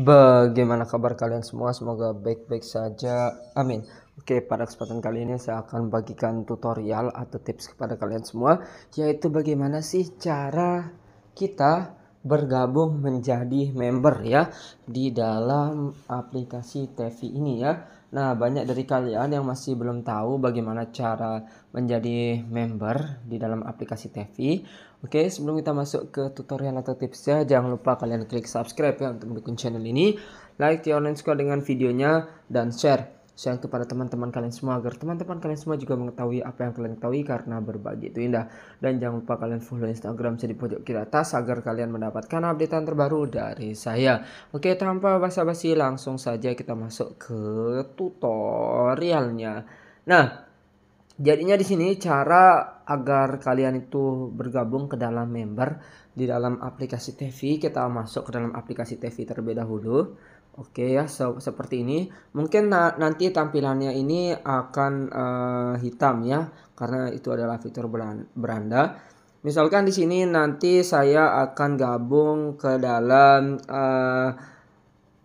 Bagaimana kabar kalian semua? Semoga baik-baik saja. Amin. Oke, pada kesempatan kali ini saya akan bagikan tutorial atau tips kepada kalian semua, yaitu bagaimana sih cara kita bergabung menjadi member ya di dalam aplikasi TV ini ya. Nah, banyak dari kalian yang masih belum tahu bagaimana cara menjadi member di dalam aplikasi TV. Oke, sebelum kita masuk ke tutorial atau tipsnya, jangan lupa kalian klik subscribe ya untuk mendukung channel ini, like The Online School dengan videonya, dan share share kepada teman-teman kalian semua agar teman-teman kalian semua juga mengetahui apa yang kalian ketahui karena berbagi itu indah dan jangan lupa kalian follow Instagram saya di pojok kiri atas agar kalian mendapatkan update terbaru dari saya oke tanpa basa-basi langsung saja kita masuk ke tutorialnya nah jadinya di sini cara agar kalian itu bergabung ke dalam member di dalam aplikasi TV kita masuk ke dalam aplikasi TV terlebih dahulu Oke ya so, seperti ini mungkin na nanti tampilannya ini akan uh, hitam ya karena itu adalah fitur beranda. Misalkan di sini nanti saya akan gabung ke dalam uh,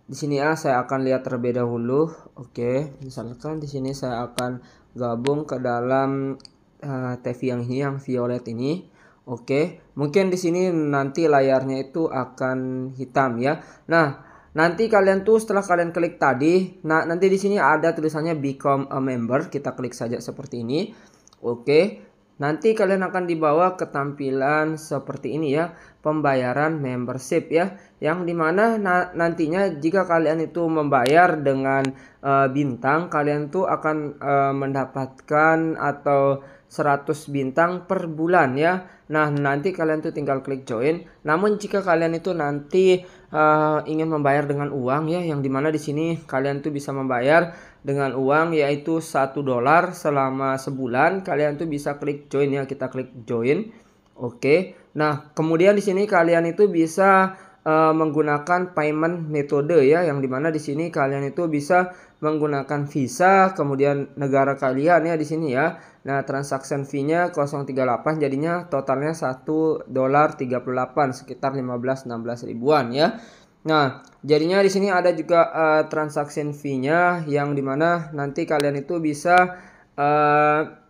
di sini ya saya akan lihat terlebih dahulu. Oke misalkan di sini saya akan gabung ke dalam uh, eh, TV yang ini yang violet ini. Oke mungkin di sini nanti layarnya itu akan hitam ya. Nah Nanti kalian tuh setelah kalian klik tadi, nah nanti di sini ada tulisannya become a member, kita klik saja seperti ini. Oke. Nanti kalian akan dibawa ke tampilan seperti ini ya pembayaran membership ya yang dimana na nantinya jika kalian itu membayar dengan uh, bintang kalian tuh akan uh, mendapatkan atau 100 bintang per bulan ya nah nanti kalian tuh tinggal klik join namun jika kalian itu nanti uh, ingin membayar dengan uang ya yang dimana di sini kalian tuh bisa membayar dengan uang yaitu satu dolar selama sebulan kalian tuh bisa klik join ya kita klik join Oke. Nah, kemudian di sini kalian itu bisa uh, menggunakan payment metode ya yang dimana di sini kalian itu bisa menggunakan visa kemudian negara kalian ya di sini ya nah transaction fee-nya 038 jadinya totalnya 1 dolar 38 sekitar 15 16 ribuan ya Nah, jadinya di sini ada juga uh, transaction fee-nya yang dimana nanti kalian itu bisa uh,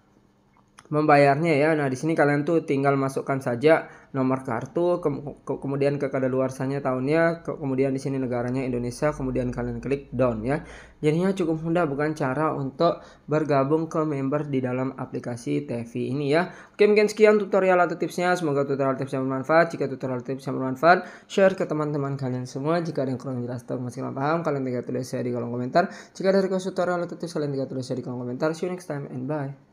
membayarnya ya. Nah, di sini kalian tuh tinggal masukkan saja nomor kartu, ke ke kemudian ke kadaluarsanya tahunnya, ke kemudian di sini negaranya Indonesia, kemudian kalian klik down ya. Jadinya cukup mudah bukan cara untuk bergabung ke member di dalam aplikasi TV ini ya. Oke, mungkin sekian tutorial atau tipsnya. Semoga tutorial tipsnya bermanfaat. Jika tutorial tipsnya bermanfaat, share ke teman-teman kalian semua. Jika ada yang kurang jelas atau masih kurang paham, kalian tinggal tulis saya di kolom komentar. Jika ada request tutorial atau tips, kalian tinggal tulis saya di kolom komentar. See you next time and bye.